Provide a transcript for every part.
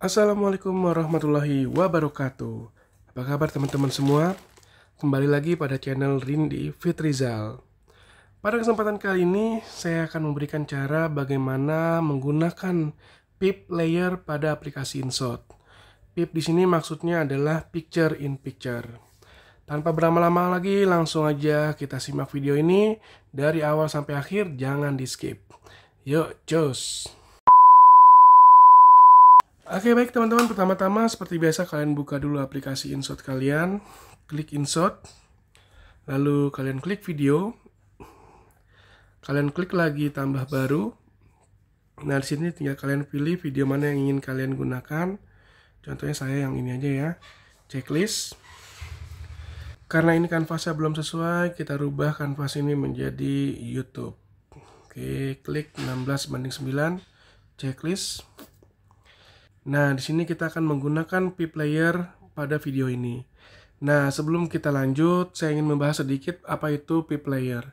Assalamualaikum warahmatullahi wabarakatuh. Apa kabar teman-teman semua? Kembali lagi pada channel Rindi Fitrizal. Pada kesempatan kali ini, saya akan memberikan cara bagaimana menggunakan pip layer pada aplikasi InShot. Pip di sini maksudnya adalah picture in picture. Tanpa berlama-lama lagi, langsung aja kita simak video ini dari awal sampai akhir, jangan di skip. Yuk, cus! Oke baik teman-teman, pertama-tama seperti biasa kalian buka dulu aplikasi insert kalian, klik insert lalu kalian klik video, kalian klik lagi tambah baru, nah di sini tinggal kalian pilih video mana yang ingin kalian gunakan, contohnya saya yang ini aja ya, checklist. Karena ini kanvasnya belum sesuai, kita rubah kanvas ini menjadi YouTube. Oke, klik 16 banding 9, checklist Nah, di sini kita akan menggunakan P player pada video ini. Nah, sebelum kita lanjut, saya ingin membahas sedikit apa itu P player.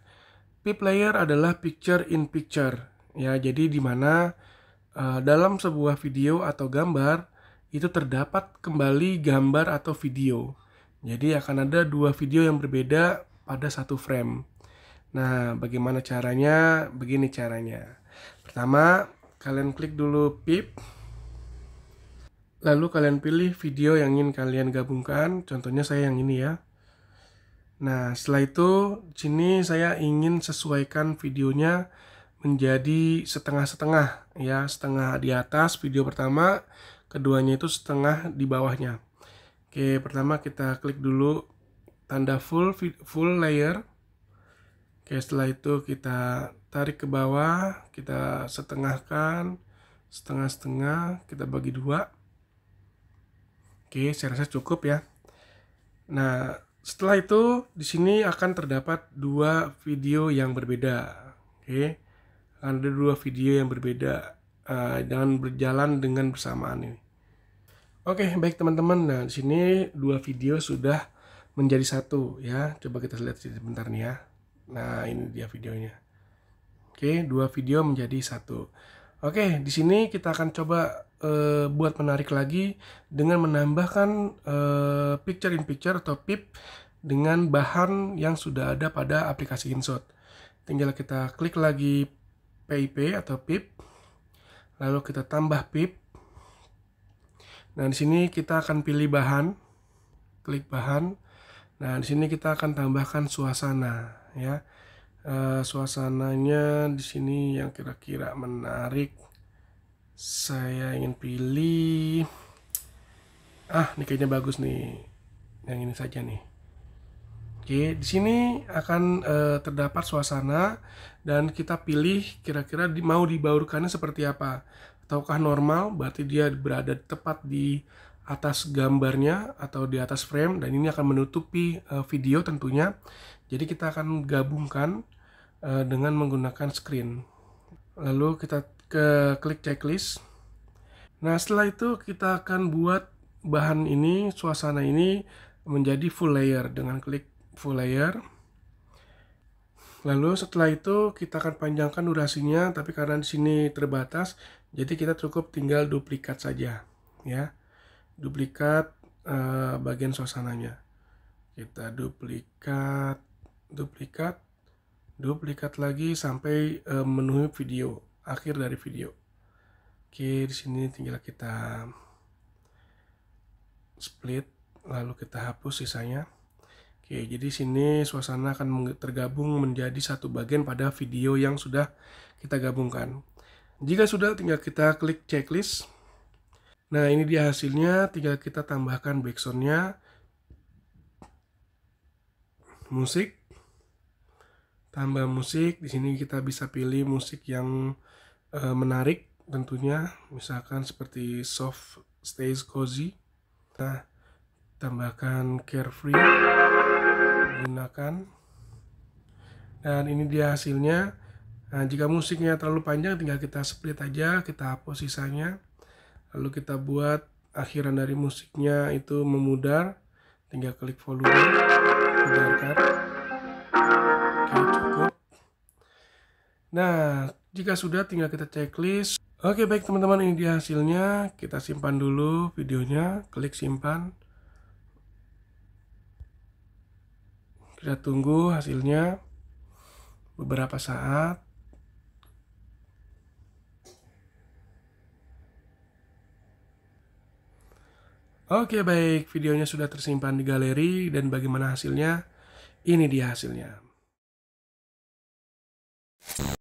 P player adalah picture in picture, ya. Jadi di mana uh, dalam sebuah video atau gambar itu terdapat kembali gambar atau video. Jadi akan ada dua video yang berbeda pada satu frame. Nah, bagaimana caranya? Begini caranya. Pertama, kalian klik dulu pip Lalu kalian pilih video yang ingin kalian gabungkan, contohnya saya yang ini ya. Nah, setelah itu di sini saya ingin sesuaikan videonya menjadi setengah-setengah ya, setengah di atas video pertama, keduanya itu setengah di bawahnya. Oke, pertama kita klik dulu tanda full full layer. Oke, setelah itu kita tarik ke bawah, kita setengahkan, setengah-setengah, kita bagi dua. Oke, saya rasa cukup ya. Nah, setelah itu di sini akan terdapat dua video yang berbeda. Oke. Ada dua video yang berbeda uh, eh, jangan berjalan dengan bersamaan ini. Oke, baik teman-teman. Nah, di sini dua video sudah menjadi satu ya. Coba kita lihat sebentar nih ya. Nah, ini dia videonya. Oke, dua video menjadi satu. Oke, di sini kita akan coba uh, buat menarik lagi dengan menambahkan uh, picture in picture atau pip dengan bahan yang sudah ada pada aplikasi InShot. Tinggal kita klik lagi PIP atau pip, lalu kita tambah pip. Nah, di sini kita akan pilih bahan, klik bahan. Nah, di sini kita akan tambahkan suasana ya. Uh, suasananya di sini yang kira-kira menarik saya ingin pilih ah ini kayaknya bagus nih yang ini saja nih Oke, di sini akan e, terdapat suasana dan kita pilih kira-kira di, mau dibaurkannya seperti apa. Ataukah normal, berarti dia berada tepat di atas gambarnya atau di atas frame dan ini akan menutupi e, video tentunya. Jadi kita akan gabungkan e, dengan menggunakan screen. Lalu kita ke klik checklist. Nah, setelah itu kita akan buat bahan ini, suasana ini menjadi full layer dengan klik full layer. Lalu setelah itu kita akan panjangkan durasinya, tapi karena di sini terbatas, jadi kita cukup tinggal duplikat saja, ya. Duplikat eh, bagian suasananya. Kita duplikat, duplikat, duplikat lagi sampai eh, video akhir dari video oke di sini tinggal kita split lalu kita hapus sisanya oke jadi sini suasana akan tergabung menjadi satu bagian pada video yang sudah kita gabungkan jika sudah tinggal kita klik checklist nah ini dia hasilnya tinggal kita tambahkan backsoundnya musik tambah musik di sini kita bisa pilih musik yang e, menarik tentunya misalkan seperti soft stays cozy Nah tambahkan carefree gunakan dan ini dia hasilnya nah, jika musiknya terlalu panjang tinggal kita split aja kita hapus sisanya lalu kita buat akhiran dari musiknya itu memudar tinggal klik volume putarkan Nah, jika sudah tinggal kita checklist. Oke, baik teman-teman, ini dia hasilnya. Kita simpan dulu videonya, klik simpan. Kita tunggu hasilnya beberapa saat. Oke baik, videonya sudah tersimpan di galeri dan bagaimana hasilnya? Ini dia hasilnya.